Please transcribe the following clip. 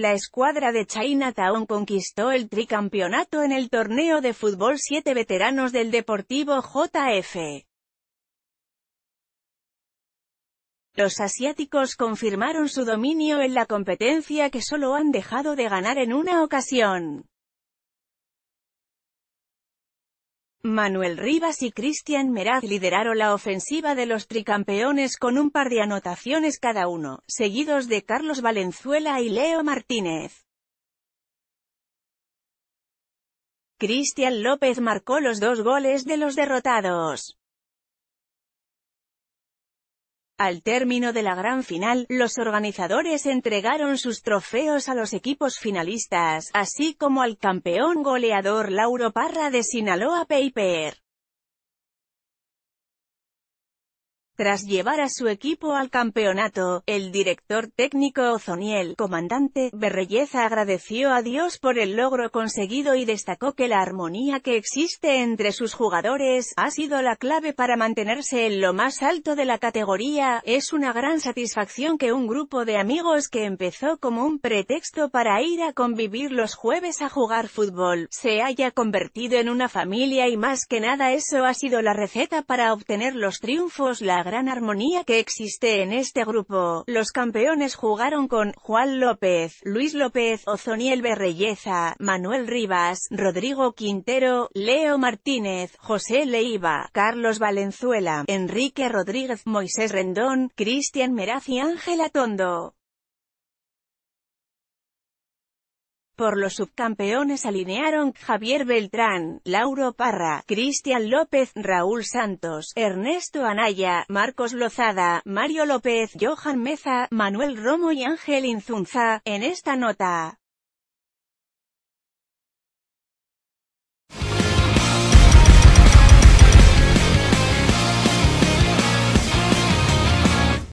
La escuadra de China Chinatown conquistó el tricampeonato en el torneo de fútbol siete veteranos del Deportivo JF. Los asiáticos confirmaron su dominio en la competencia que solo han dejado de ganar en una ocasión. Manuel Rivas y Cristian Meraz lideraron la ofensiva de los tricampeones con un par de anotaciones cada uno, seguidos de Carlos Valenzuela y Leo Martínez. Cristian López marcó los dos goles de los derrotados. Al término de la gran final, los organizadores entregaron sus trofeos a los equipos finalistas, así como al campeón goleador Lauro Parra de Sinaloa Paper. Tras llevar a su equipo al campeonato, el director técnico Ozoniel, comandante, Berrelleza agradeció a Dios por el logro conseguido y destacó que la armonía que existe entre sus jugadores, ha sido la clave para mantenerse en lo más alto de la categoría, es una gran satisfacción que un grupo de amigos que empezó como un pretexto para ir a convivir los jueves a jugar fútbol, se haya convertido en una familia y más que nada eso ha sido la receta para obtener los triunfos la gran armonía que existe en este grupo. Los campeones jugaron con Juan López, Luis López, Ozoniel Berrelleza, Manuel Rivas, Rodrigo Quintero, Leo Martínez, José Leiva, Carlos Valenzuela, Enrique Rodríguez, Moisés Rendón, Cristian Meraz y Ángela Tondo. Por los subcampeones alinearon Javier Beltrán, Lauro Parra, Cristian López, Raúl Santos, Ernesto Anaya, Marcos Lozada, Mario López, Johan Meza, Manuel Romo y Ángel Inzunza, en esta nota.